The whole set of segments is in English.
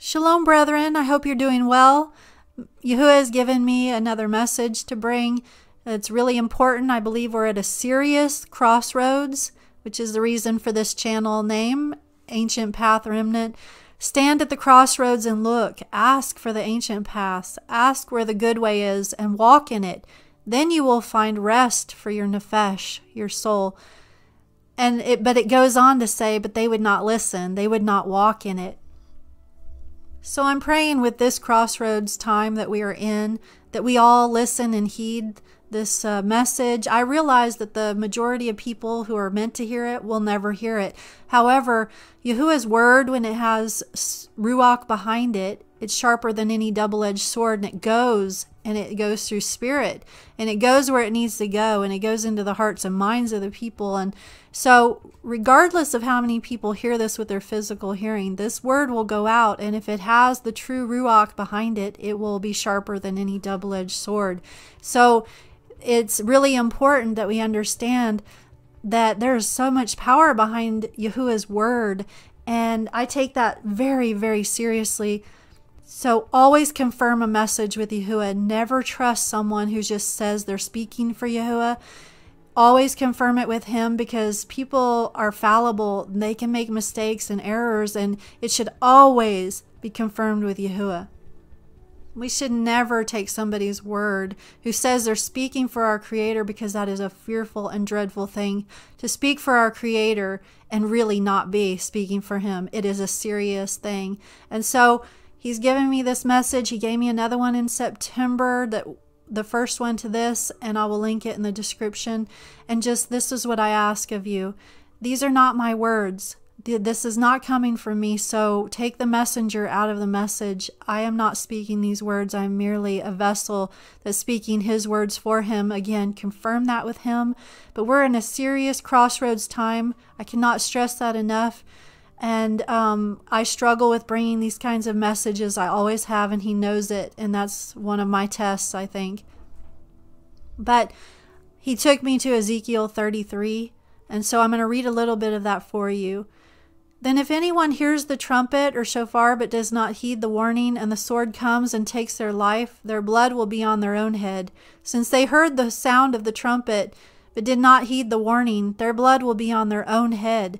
Shalom, brethren. I hope you're doing well. Yahuwah has given me another message to bring. It's really important. I believe we're at a serious crossroads, which is the reason for this channel name, Ancient Path Remnant. Stand at the crossroads and look. Ask for the ancient paths. Ask where the good way is and walk in it. Then you will find rest for your nefesh, your soul. And it, but it goes on to say, but they would not listen. They would not walk in it. So I'm praying with this crossroads time that we are in that we all listen and heed this uh, message. I realize that the majority of people who are meant to hear it will never hear it. However, Yahuwah's word, when it has Ruach behind it, it's sharper than any double edged sword and it goes and it goes through spirit and it goes where it needs to go and it goes into the hearts and minds of the people and so regardless of how many people hear this with their physical hearing this word will go out and if it has the true ruach behind it it will be sharper than any double-edged sword so it's really important that we understand that there is so much power behind Yahuwah's word and I take that very very seriously so always confirm a message with Yahuwah. Never trust someone who just says they're speaking for Yahuwah. Always confirm it with him because people are fallible. They can make mistakes and errors, and it should always be confirmed with Yahuwah. We should never take somebody's word who says they're speaking for our Creator because that is a fearful and dreadful thing. To speak for our Creator and really not be speaking for Him, it is a serious thing. And so, He's given me this message. He gave me another one in September that the first one to this, and I will link it in the description. And just this is what I ask of you. These are not my words. This is not coming from me, so take the messenger out of the message. I am not speaking these words. I'm merely a vessel that's speaking his words for him. Again, confirm that with him. But we're in a serious crossroads time. I cannot stress that enough. And um, I struggle with bringing these kinds of messages. I always have, and he knows it. And that's one of my tests, I think. But he took me to Ezekiel 33. And so I'm going to read a little bit of that for you. Then, if anyone hears the trumpet or shofar but does not heed the warning, and the sword comes and takes their life, their blood will be on their own head. Since they heard the sound of the trumpet but did not heed the warning, their blood will be on their own head.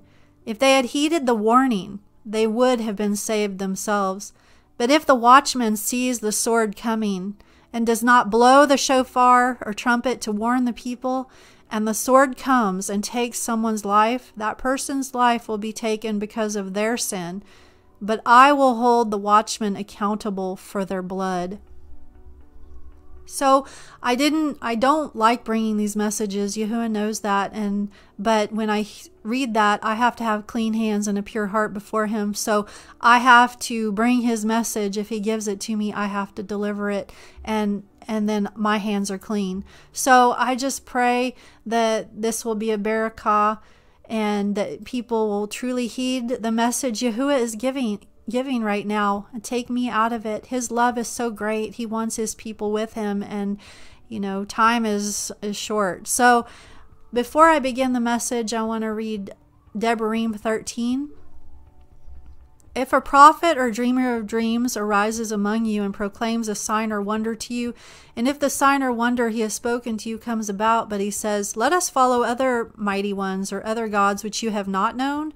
If they had heeded the warning, they would have been saved themselves. But if the watchman sees the sword coming and does not blow the shofar or trumpet to warn the people, and the sword comes and takes someone's life, that person's life will be taken because of their sin. But I will hold the watchman accountable for their blood. So I didn't, I don't like bringing these messages. Yahuwah knows that. And, but when I read that, I have to have clean hands and a pure heart before Him. So I have to bring His message. If He gives it to me, I have to deliver it. And, and then my hands are clean. So I just pray that this will be a barakah and that people will truly heed the message Yahuwah is giving giving right now. Take me out of it. His love is so great. He wants his people with him and you know, time is is short. So before I begin the message, I want to read Deborah 13. If a prophet or dreamer of dreams arises among you and proclaims a sign or wonder to you, and if the sign or wonder he has spoken to you comes about, but he says, Let us follow other mighty ones or other gods which you have not known,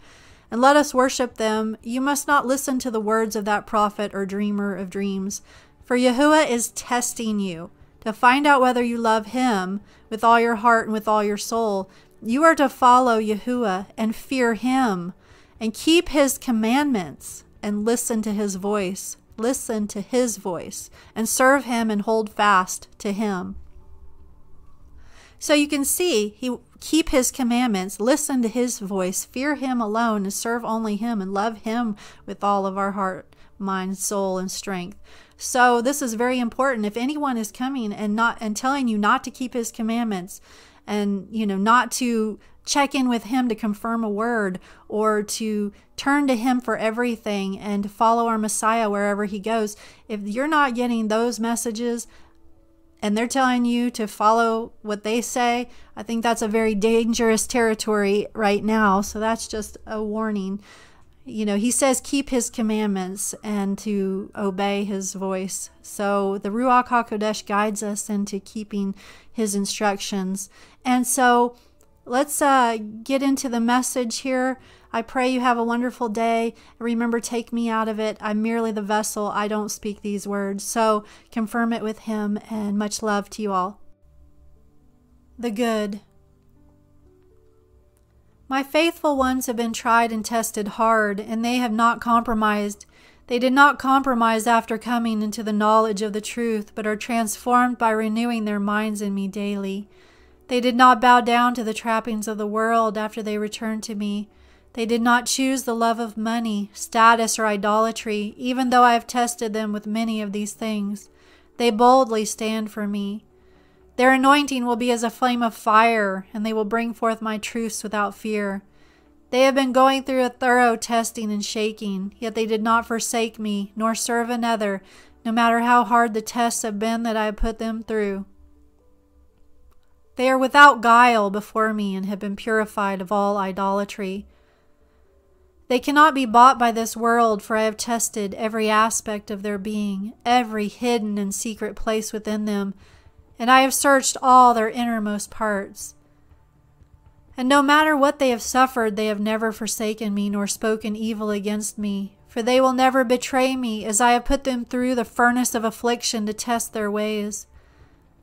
and let us worship them, you must not listen to the words of that prophet or dreamer of dreams. For Yahuwah is testing you to find out whether you love him with all your heart and with all your soul. You are to follow Yahuwah and fear him and keep his commandments and listen to his voice. Listen to his voice and serve him and hold fast to him. So you can see he keep his commandments, listen to his voice, fear him alone, and serve only him, and love him with all of our heart, mind, soul, and strength. So this is very important. If anyone is coming and not and telling you not to keep his commandments and you know not to check in with him to confirm a word or to turn to him for everything and follow our Messiah wherever he goes. If you're not getting those messages, and they're telling you to follow what they say, I think that's a very dangerous territory right now. So that's just a warning. You know, he says keep his commandments and to obey his voice. So the Ruach HaKodesh guides us into keeping his instructions. And so let's uh, get into the message here. I pray you have a wonderful day. Remember, take me out of it. I'm merely the vessel. I don't speak these words. So confirm it with him, and much love to you all. The Good. My faithful ones have been tried and tested hard, and they have not compromised. They did not compromise after coming into the knowledge of the truth, but are transformed by renewing their minds in me daily. They did not bow down to the trappings of the world after they returned to me. They did not choose the love of money, status, or idolatry, even though I have tested them with many of these things. They boldly stand for me. Their anointing will be as a flame of fire, and they will bring forth my truths without fear. They have been going through a thorough testing and shaking, yet they did not forsake me, nor serve another, no matter how hard the tests have been that I have put them through. They are without guile before me and have been purified of all idolatry. They cannot be bought by this world, for I have tested every aspect of their being, every hidden and secret place within them, and I have searched all their innermost parts. And no matter what they have suffered, they have never forsaken me nor spoken evil against me, for they will never betray me, as I have put them through the furnace of affliction to test their ways.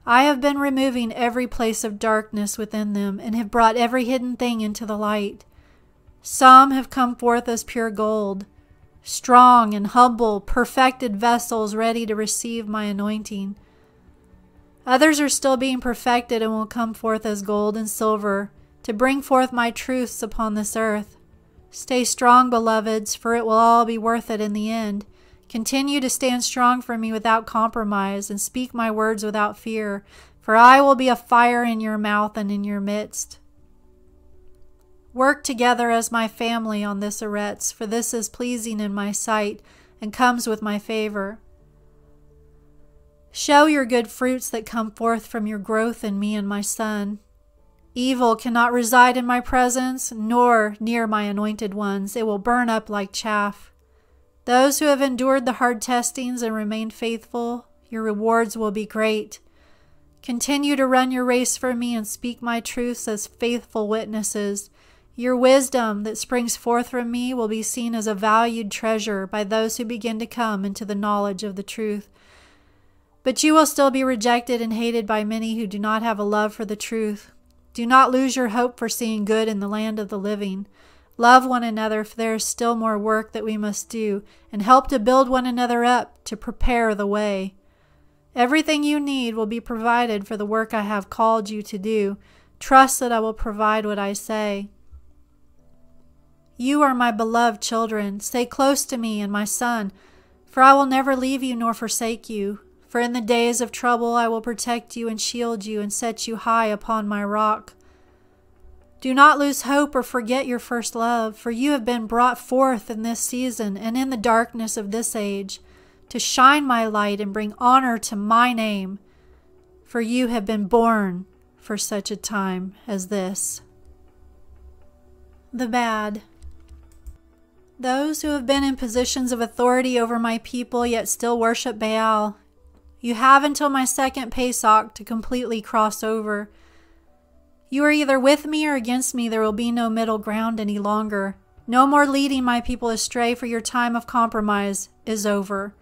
I have been removing every place of darkness within them, and have brought every hidden thing into the light. Some have come forth as pure gold, strong and humble, perfected vessels ready to receive my anointing. Others are still being perfected and will come forth as gold and silver to bring forth my truths upon this earth. Stay strong, beloveds, for it will all be worth it in the end. Continue to stand strong for me without compromise and speak my words without fear, for I will be a fire in your mouth and in your midst. Work together as my family on this arets, for this is pleasing in my sight and comes with my favor. Show your good fruits that come forth from your growth in me and my son. Evil cannot reside in my presence, nor near my anointed ones. It will burn up like chaff. Those who have endured the hard testings and remained faithful, your rewards will be great. Continue to run your race for me and speak my truths as faithful witnesses your wisdom that springs forth from me will be seen as a valued treasure by those who begin to come into the knowledge of the truth. But you will still be rejected and hated by many who do not have a love for the truth. Do not lose your hope for seeing good in the land of the living. Love one another, for there is still more work that we must do, and help to build one another up to prepare the way. Everything you need will be provided for the work I have called you to do. Trust that I will provide what I say. You are my beloved children. Stay close to me and my son, for I will never leave you nor forsake you. For in the days of trouble I will protect you and shield you and set you high upon my rock. Do not lose hope or forget your first love, for you have been brought forth in this season and in the darkness of this age to shine my light and bring honor to my name, for you have been born for such a time as this. The Bad those who have been in positions of authority over my people yet still worship Baal. You have until my second Pesach to completely cross over. You are either with me or against me. There will be no middle ground any longer. No more leading my people astray, for your time of compromise is over.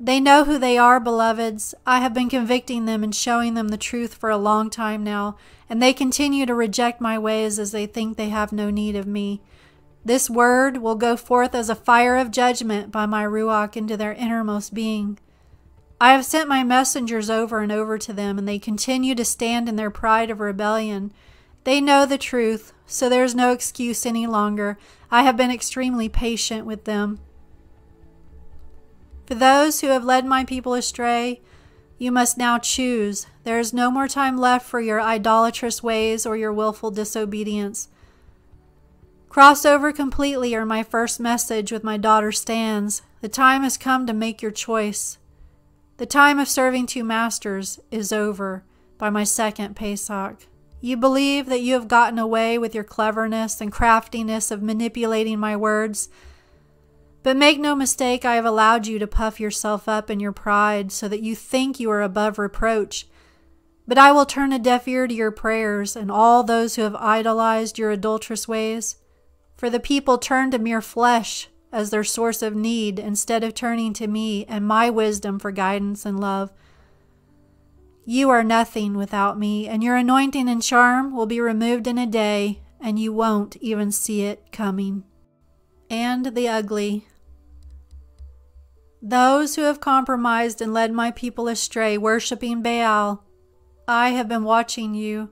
They know who they are, beloveds. I have been convicting them and showing them the truth for a long time now, and they continue to reject my ways as they think they have no need of me. This word will go forth as a fire of judgment by my Ruach into their innermost being. I have sent my messengers over and over to them, and they continue to stand in their pride of rebellion. They know the truth, so there is no excuse any longer. I have been extremely patient with them. For those who have led my people astray, you must now choose. There is no more time left for your idolatrous ways or your willful disobedience. Cross over completely or my first message with my daughter stands. The time has come to make your choice. The time of serving two masters is over by my second Pesach. You believe that you have gotten away with your cleverness and craftiness of manipulating my words. But make no mistake, I have allowed you to puff yourself up in your pride so that you think you are above reproach. But I will turn a deaf ear to your prayers and all those who have idolized your adulterous ways. For the people turn to mere flesh as their source of need instead of turning to me and my wisdom for guidance and love. You are nothing without me, and your anointing and charm will be removed in a day, and you won't even see it coming. And the ugly. Those who have compromised and led my people astray, worshipping Baal, I have been watching you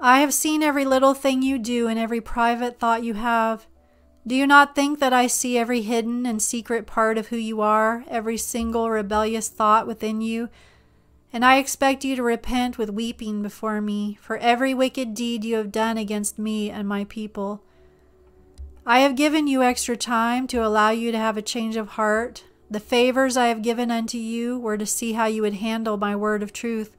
I have seen every little thing you do and every private thought you have. Do you not think that I see every hidden and secret part of who you are, every single rebellious thought within you? And I expect you to repent with weeping before me for every wicked deed you have done against me and my people. I have given you extra time to allow you to have a change of heart. The favors I have given unto you were to see how you would handle my word of truth.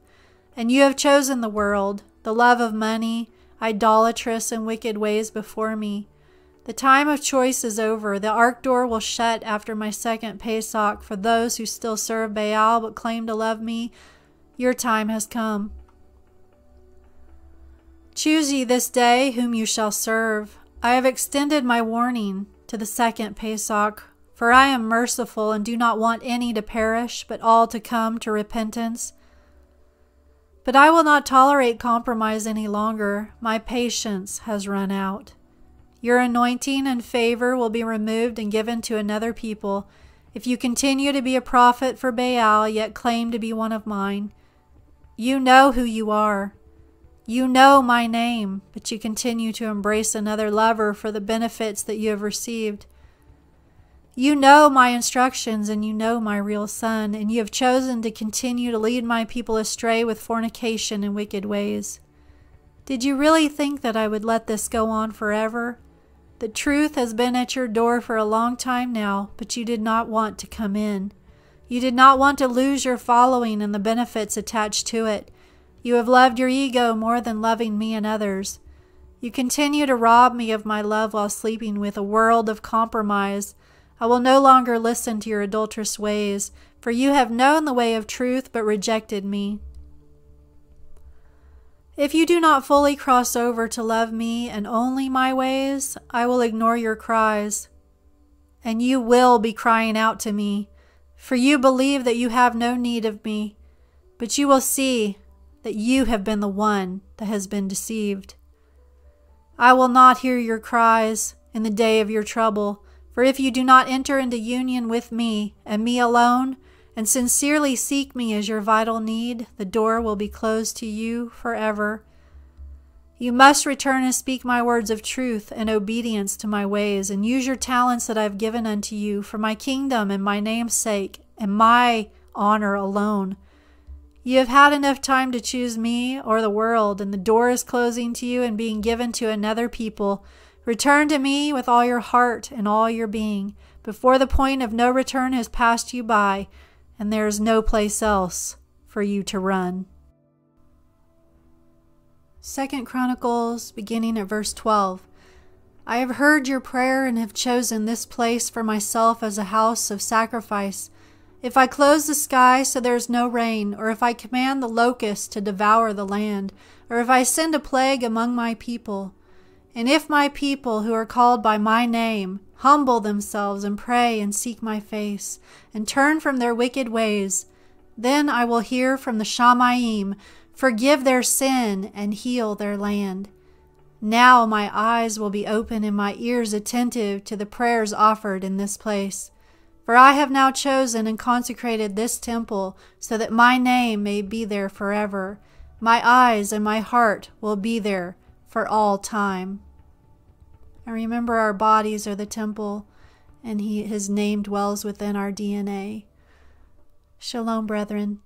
And you have chosen the world, the love of money, idolatrous and wicked ways before me. The time of choice is over. The ark door will shut after my second Pesach for those who still serve Baal but claim to love me. Your time has come. Choose ye this day whom you shall serve. I have extended my warning to the second Pesach, for I am merciful and do not want any to perish, but all to come to repentance. But I will not tolerate compromise any longer. My patience has run out. Your anointing and favor will be removed and given to another people. If you continue to be a prophet for Baal, yet claim to be one of mine, you know who you are. You know my name, but you continue to embrace another lover for the benefits that you have received. You know my instructions, and you know my real son, and you have chosen to continue to lead my people astray with fornication and wicked ways. Did you really think that I would let this go on forever? The truth has been at your door for a long time now, but you did not want to come in. You did not want to lose your following and the benefits attached to it. You have loved your ego more than loving me and others. You continue to rob me of my love while sleeping with a world of compromise I will no longer listen to your adulterous ways, for you have known the way of truth but rejected me. If you do not fully cross over to love me and only my ways, I will ignore your cries. And you will be crying out to me, for you believe that you have no need of me, but you will see that you have been the one that has been deceived. I will not hear your cries in the day of your trouble for if you do not enter into union with me, and me alone, and sincerely seek me as your vital need, the door will be closed to you forever. You must return and speak my words of truth and obedience to my ways, and use your talents that I have given unto you for my kingdom and my name's sake, and my honor alone. You have had enough time to choose me or the world, and the door is closing to you and being given to another people Return to me with all your heart and all your being, before the point of no return has passed you by, and there is no place else for you to run. Second Chronicles, beginning at verse 12. I have heard your prayer and have chosen this place for myself as a house of sacrifice. If I close the sky so there is no rain, or if I command the locusts to devour the land, or if I send a plague among my people, and if my people who are called by my name humble themselves and pray and seek my face and turn from their wicked ways, then I will hear from the Shamayim, forgive their sin, and heal their land. Now my eyes will be open and my ears attentive to the prayers offered in this place. For I have now chosen and consecrated this temple so that my name may be there forever. My eyes and my heart will be there for all time. And remember, our bodies are the temple, and he, His name dwells within our DNA. Shalom, brethren.